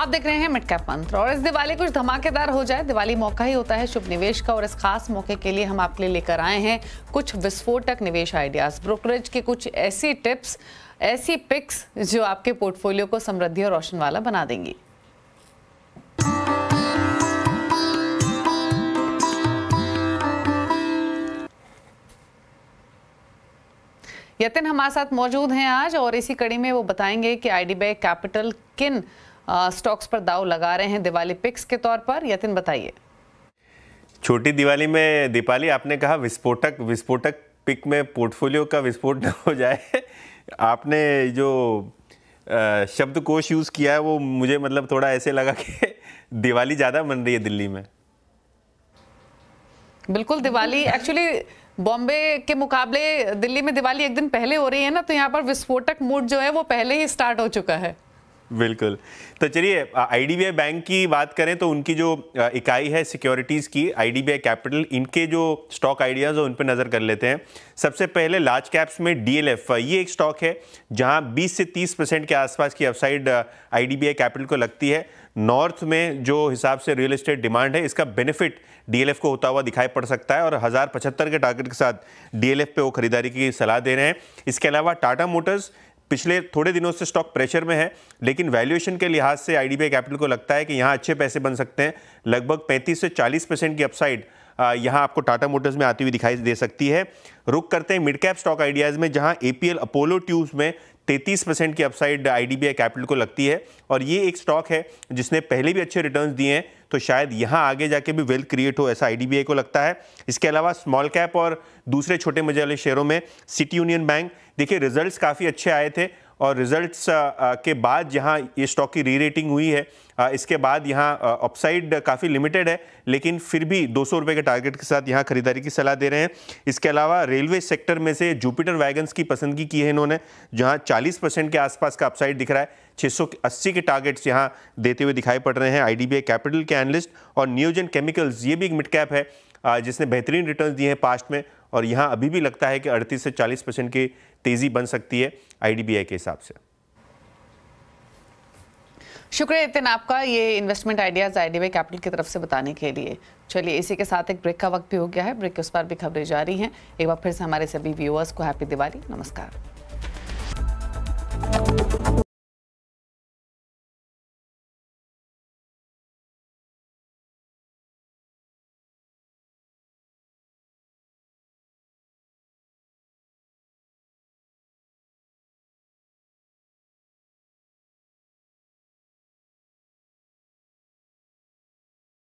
आप देख रहे हैं मिडकैप मंत्र और इस दिवाली कुछ धमाकेदार हो जाए दिवाली मौका ही होता है शुभ निवेश का और इस खास मौके के लिए हम आपके लिए लेकर आए हैं कुछ विस्फोटक निवेश आइडियाज ब्रोकरेज के कुछ ऐसी टिप्स ऐसी पिक्स जो आपके पोर्टफोलियो को समृद्धि और रोशन वाला बना देंगी यतिन हमारे साथ मौजूद हैं आज और इसी कड़ी में वो बताएंगे कि आईडीबीआई कैपिटल किन स्टॉक्स पर दाव लगा रहे हैं दिवाली पिक्स के तौर पर यतिन बताइए छोटी दिवाली में दीपाली आपने कहा विस्फोटक विस्फोटक पिक में पोर्टफोलियो का विस्फोट हो जाए आपने जो शब्दकोश यूज़ किया है वो मुझे मतलब थोड़ा ऐसे लगा कि दिवाली ज़्यादा मन रही है दिल्ली में बिल्कुल दिवाली एक्चुअली बॉम्बे के मुकाबले दिल्ली में दिवाली एक दिन पहले हो रही है ना तो यहाँ पर विस्फोटक मूड जो है वो पहले ही स्टार्ट हो चुका है बिल्कुल तो चलिए आईडीबीआई बैंक की बात करें तो उनकी जो इकाई है सिक्योरिटीज़ की आईडीबीआई कैपिटल इनके जो स्टॉक आइडियाज़ हैं उन पर नज़र कर लेते हैं सबसे पहले लार्ज कैप्स में डीएलएफ ये एक स्टॉक है जहां 20 से 30 परसेंट के आसपास की अपसाइड आईडीबीआई कैपिटल को लगती है नॉर्थ में जो हिसाब से रियल इस्टेट डिमांड है इसका बेनिफिट डीएलएफ को होता हुआ दिखाई पड़ सकता है और हज़ार पचहत्तर के टारगेट के साथ डीएलएफ पे वो खरीदारी की सलाह दे रहे हैं इसके अलावा टाटा मोटर्स पिछले थोड़े दिनों से स्टॉक प्रेशर में है लेकिन वैल्यूएशन के लिहाज से आई कैपिटल को लगता है कि यहाँ अच्छे पैसे बन सकते हैं लगभग 35 से 40 परसेंट की अपसाइड यहाँ आपको टाटा मोटर्स में आती हुई दिखाई दे सकती है रुक करते हैं मिड कैप स्टॉक आइडियाज़ में जहाँ ए अपोलो ट्यूब्स में 33 परसेंट की अपसाइड आई कैपिटल को लगती है और ये एक स्टॉक है जिसने पहले भी अच्छे रिटर्न्स दिए हैं तो शायद यहाँ आगे जाके भी वेल्थ क्रिएट हो ऐसा आई को लगता है इसके अलावा स्मॉल कैप और दूसरे छोटे मजे वाले शेयरों में सिटी यूनियन बैंक देखिए रिजल्ट्स काफ़ी अच्छे आए थे और रिजल्ट्स के बाद जहां ये स्टॉक की री रेटिंग हुई है इसके बाद यहां अपसाइड काफ़ी लिमिटेड है लेकिन फिर भी दो सौ के टारगेट के साथ यहां खरीदारी की सलाह दे रहे हैं इसके अलावा रेलवे सेक्टर में से जुपिटर वैगन्स की पसंदगी की है इन्होंने जहां 40 परसेंट के आसपास का अपसाइड दिख रहा है 680 के टारगेट्स यहाँ देते हुए दिखाई पड़ रहे हैं आई कैपिटल के एनलिस्ट और नियोजन केमिकल्स ये भी एक मिड कैप है जिसने बेहतरीन रिटर्न दिए हैं पास्ट में और यहाँ अभी भी लगता है कि 38 से 40 परसेंट की तेज़ी बन सकती है आईडीबीआई के हिसाब से शुक्रिया नितिन आपका ये इन्वेस्टमेंट आइडियाज़ आईडीबीआई कैपिटल की तरफ से बताने के लिए चलिए इसी के साथ एक ब्रेक का वक्त भी हो गया है ब्रेक के उस पर भी खबरें जारी हैं एक बार फिर से हमारे सभी व्यूअर्स को हैप्पी दिवाली नमस्कार